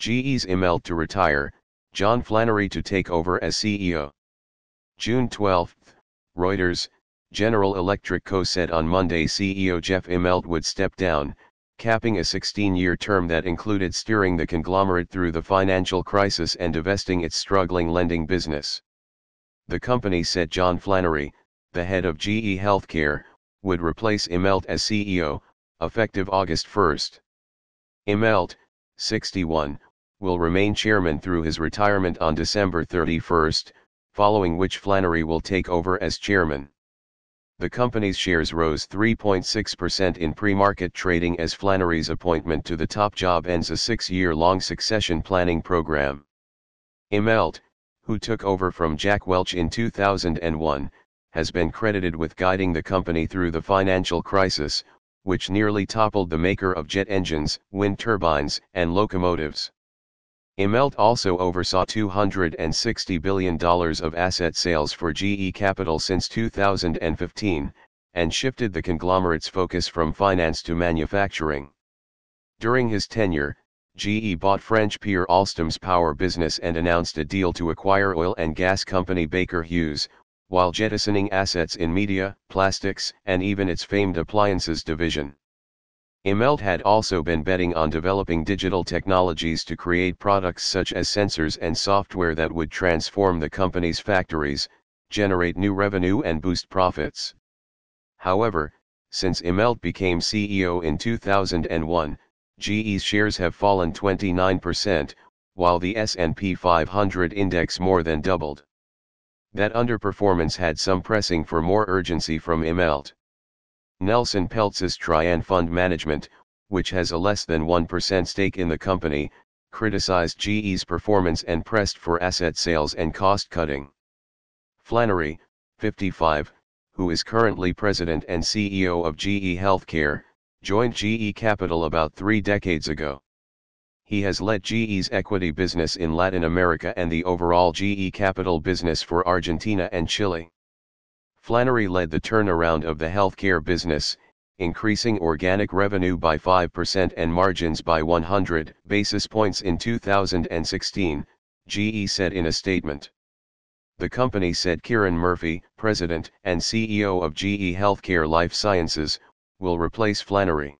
GE's Imelt to retire, John Flannery to take over as CEO. June 12, Reuters, General Electric Co. said on Monday CEO Jeff Immelt would step down, capping a 16-year term that included steering the conglomerate through the financial crisis and divesting its struggling lending business. The company said John Flannery, the head of GE Healthcare, would replace Immelt as CEO, effective August 1. Immelt, 61, will remain chairman through his retirement on December 31, following which Flannery will take over as chairman. The company's shares rose 3.6% in pre-market trading as Flannery's appointment to the top job ends a six-year-long succession planning program. Imelt, who took over from Jack Welch in 2001, has been credited with guiding the company through the financial crisis, which nearly toppled the maker of jet engines, wind turbines, and locomotives. Imelt also oversaw $260 billion of asset sales for GE Capital since 2015, and shifted the conglomerate's focus from finance to manufacturing. During his tenure, GE bought French peer Alstom's power business and announced a deal to acquire oil and gas company Baker Hughes, while jettisoning assets in media, plastics, and even its famed appliances division. Imelt had also been betting on developing digital technologies to create products such as sensors and software that would transform the company's factories, generate new revenue and boost profits. However, since Imelt became CEO in 2001, GE's shares have fallen 29%, while the S&P 500 index more than doubled. That underperformance had some pressing for more urgency from Imelt. Nelson Peltz's Tryon Fund Management, which has a less than 1% stake in the company, criticized GE's performance and pressed for asset sales and cost cutting. Flannery, 55, who is currently president and CEO of GE Healthcare, joined GE Capital about three decades ago. He has led GE's equity business in Latin America and the overall GE Capital business for Argentina and Chile. Flannery led the turnaround of the healthcare business, increasing organic revenue by 5% and margins by 100 basis points in 2016, GE said in a statement. The company said Kieran Murphy, president and CEO of GE Healthcare Life Sciences, will replace Flannery.